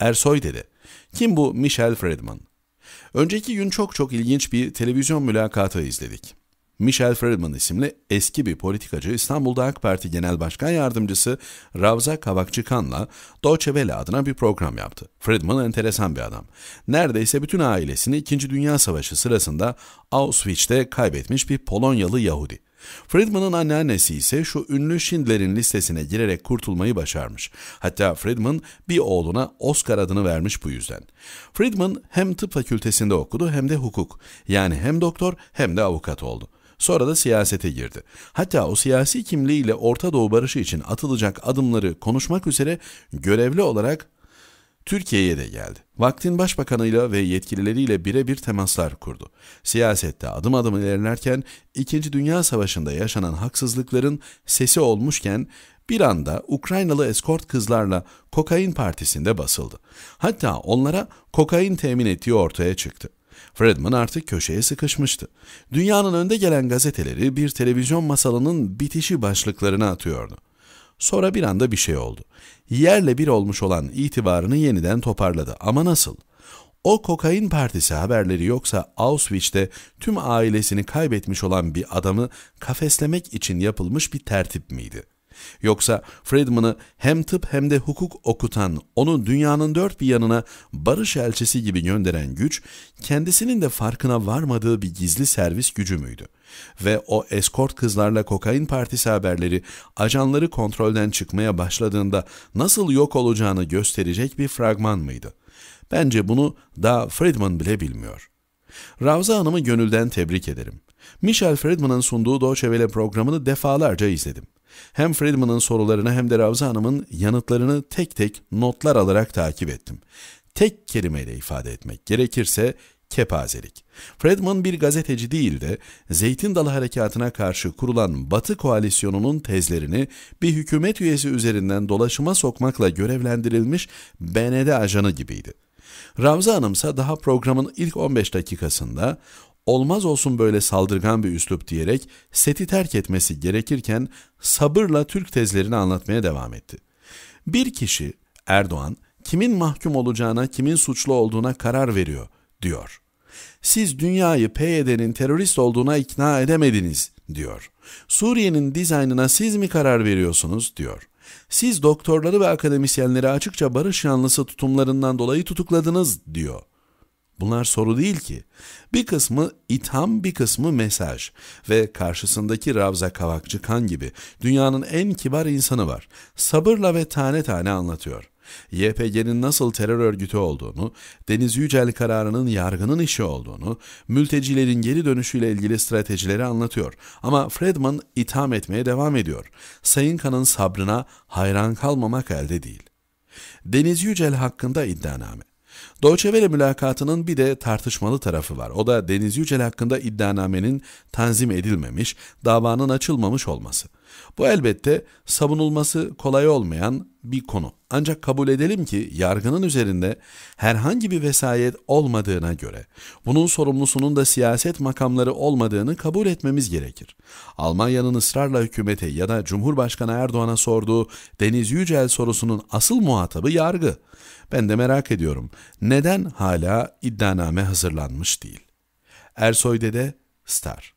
Ersoy dedi. Kim bu Michel Friedman? Önceki gün çok çok ilginç bir televizyon mülakatı izledik. Michel Friedman isimli eski bir politikacı İstanbul'da AK Parti Genel Başkan Yardımcısı Ravza Kavakçıkan'la Deutsche Welle adına bir program yaptı. Friedman enteresan bir adam. Neredeyse bütün ailesini 2. Dünya Savaşı sırasında Auschwitz'te kaybetmiş bir Polonyalı Yahudi. Friedman'ın anneannesi ise şu ünlü Schindler'in listesine girerek kurtulmayı başarmış. Hatta Friedman bir oğluna Oscar adını vermiş bu yüzden. Friedman hem tıp fakültesinde okudu hem de hukuk. Yani hem doktor hem de avukat oldu. Sonra da siyasete girdi. Hatta o siyasi kimliğiyle Orta Doğu barışı için atılacak adımları konuşmak üzere görevli olarak Türkiye'ye de geldi. Vaktin başbakanıyla ve yetkilileriyle birebir temaslar kurdu. Siyasette adım adım ilerlerken İkinci Dünya Savaşı'nda yaşanan haksızlıkların sesi olmuşken bir anda Ukraynalı eskort kızlarla kokain partisinde basıldı. Hatta onlara kokain temin ettiği ortaya çıktı. Fredman artık köşeye sıkışmıştı. Dünyanın önde gelen gazeteleri bir televizyon masalının bitişi başlıklarını atıyordu. Sonra bir anda bir şey oldu. Yerle bir olmuş olan itibarını yeniden toparladı ama nasıl? O kokain partisi haberleri yoksa Auschwitz'te tüm ailesini kaybetmiş olan bir adamı kafeslemek için yapılmış bir tertip miydi? Yoksa Friedman'ı hem tıp hem de hukuk okutan, onu dünyanın dört bir yanına barış elçisi gibi gönderen güç, kendisinin de farkına varmadığı bir gizli servis gücü müydü? Ve o eskort kızlarla kokain partisi haberleri ajanları kontrolden çıkmaya başladığında nasıl yok olacağını gösterecek bir fragman mıydı? Bence bunu daha Friedman bile bilmiyor. Ravza Hanım'ı gönülden tebrik ederim. Michel Friedman'ın sunduğu Deutsche programını defalarca izledim. Hem Friedman'ın sorularını hem de Ravza Hanım'ın yanıtlarını tek tek notlar alarak takip ettim. Tek kelimeyle ifade etmek gerekirse kepazelik. Friedman bir gazeteci değil de Zeytin Dalı Harekatı'na karşı kurulan Batı koalisyonunun tezlerini bir hükümet üyesi üzerinden dolaşıma sokmakla görevlendirilmiş BND ajanı gibiydi. Ravza Hanımsa daha programın ilk 15 dakikasında olmaz olsun böyle saldırgan bir üslup diyerek seti terk etmesi gerekirken sabırla Türk tezlerini anlatmaya devam etti. Bir kişi Erdoğan kimin mahkum olacağına kimin suçlu olduğuna karar veriyor diyor. Siz dünyayı PYD'nin terörist olduğuna ikna edemediniz diyor. Suriye'nin dizaynına siz mi karar veriyorsunuz diyor. Siz doktorları ve akademisyenleri açıkça barış yanlısı tutumlarından dolayı tutukladınız diyor. Bunlar soru değil ki. Bir kısmı itham, bir kısmı mesaj ve karşısındaki Ravza Kavakçıkan gibi dünyanın en kibar insanı var. Sabırla ve tane tane anlatıyor. YPG'nin nasıl terör örgütü olduğunu, Deniz Yücel kararının yargının işi olduğunu, mültecilerin geri dönüşüyle ilgili stratejileri anlatıyor. Ama Fredman itham etmeye devam ediyor. Sayın Kan'ın sabrına hayran kalmamak elde değil. Deniz Yücel hakkında iddianame. Deutsche Welle mülakatının bir de tartışmalı tarafı var. O da Deniz Yücel hakkında iddianamenin tanzim edilmemiş, davanın açılmamış olması. Bu elbette savunulması kolay olmayan bir konu. Ancak kabul edelim ki yargının üzerinde herhangi bir vesayet olmadığına göre bunun sorumlusunun da siyaset makamları olmadığını kabul etmemiz gerekir. Almanya'nın ısrarla hükümete ya da Cumhurbaşkanı Erdoğan'a sorduğu Deniz Yücel sorusunun asıl muhatabı yargı. Ben de merak ediyorum neden hala iddianame hazırlanmış değil? Ersoy Dede Star